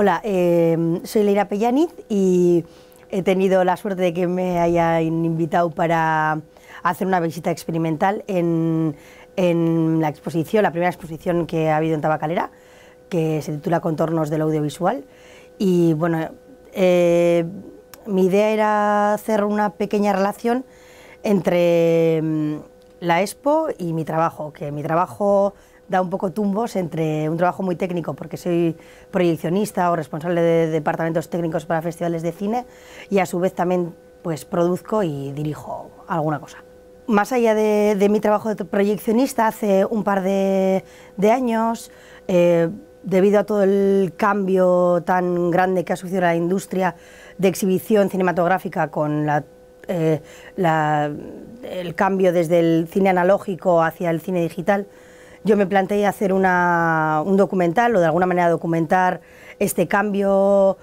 Hola, eh, soy Leira Pellaniz y he tenido la suerte de que me hayan invitado para hacer una visita experimental en, la exposición, la primera exposición que ha habido en Tabacalera, que se titula Contornos del Audiovisual. Y bueno, eh, mi idea era hacer una pequeña relación entre mm, la expo y mi trabajo, que mi trabajo da un poco tumbos entre un trabajo muy técnico, porque soy proyeccionista o responsable de departamentos técnicos para festivales de cine, y a su vez también pues produzco y dirijo alguna cosa. Más allá de, mi trabajo de proyeccionista, hace un par de, años, eh, debido a todo el cambio tan grande que ha sucedido la industria de exhibición cinematográfica con eh, el cambio desde el cine analógico hacia el cine digital, yo me planteé hacer un documental o de alguna manera documentar este cambio,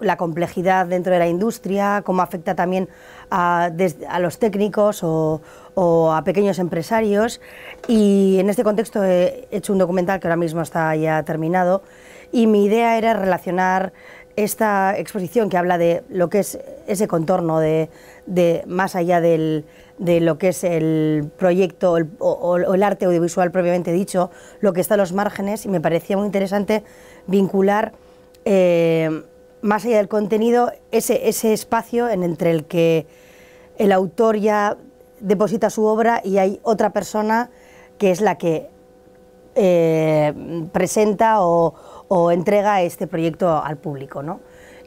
la complejidad dentro de la industria, cómo afecta también a, los técnicos o, a pequeños empresarios. Y en este contexto he hecho un documental que ahora mismo está ya terminado y mi idea era relacionar esta exposición que habla de lo que es ese contorno de, más allá de lo que es el proyecto o, el arte audiovisual propiamente dicho, lo que está a los márgenes y me parecía muy interesante vincular eh, más allá del contenido, ese, ese espacio en entre el que el autor ya deposita su obra y hay otra persona que es la que eh, presenta o, entrega este proyecto al público.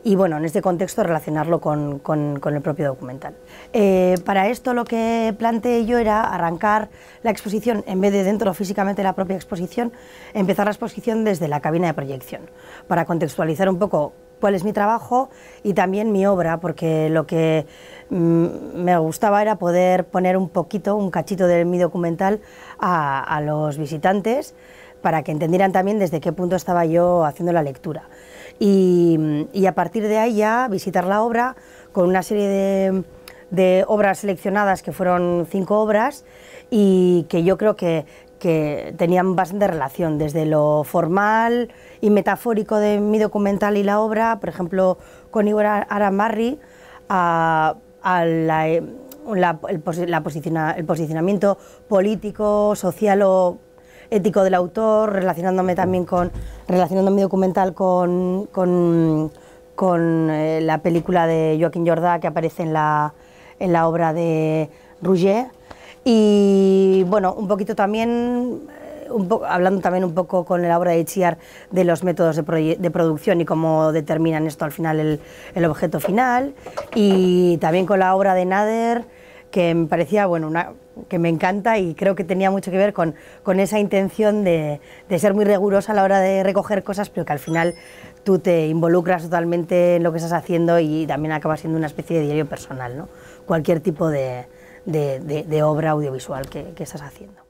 Y bueno, en este contexto relacionarlo con, el propio documental. Eh, para esto lo que planteé yo era arrancar la exposición, en vez de dentro físicamente de la propia exposición, empezar la exposición desde la cabina de proyección, para contextualizar un poco cuál es mi trabajo y también mi obra, porque lo que mm, me gustaba era poder poner un poquito, un cachito de mi documental a, los visitantes para que entendieran también desde qué punto estaba yo haciendo la lectura. Y, a partir de ahí ya visitar la obra con una serie de obras seleccionadas, que fueron cinco obras, y que yo creo que, que tenían bastante relación, desde lo formal y metafórico de mi documental y la obra, por ejemplo, con Igor Aramarri, al eh, el, posicionamiento político, social o ético del autor, relacionándome también con, relacionando mi documental con, eh, la película de Joaquín Jordá que aparece en la, en la obra de Rouget y bueno, un poquito también eh, un hablando también un poco con la obra de Chiar de los métodos de, producción y cómo determinan esto al final el, el, objeto final, y también con la obra de Nader, que me parecía, bueno, una, que me encanta y creo que tenía mucho que ver con, con esa intención de, de, ser muy rigurosa a la hora de recoger cosas, pero que al final tú te involucras totalmente en lo que estás haciendo y también acaba siendo una especie de diario personal, ¿no? Cualquier tipo de, de, obra audiovisual que estás haciendo.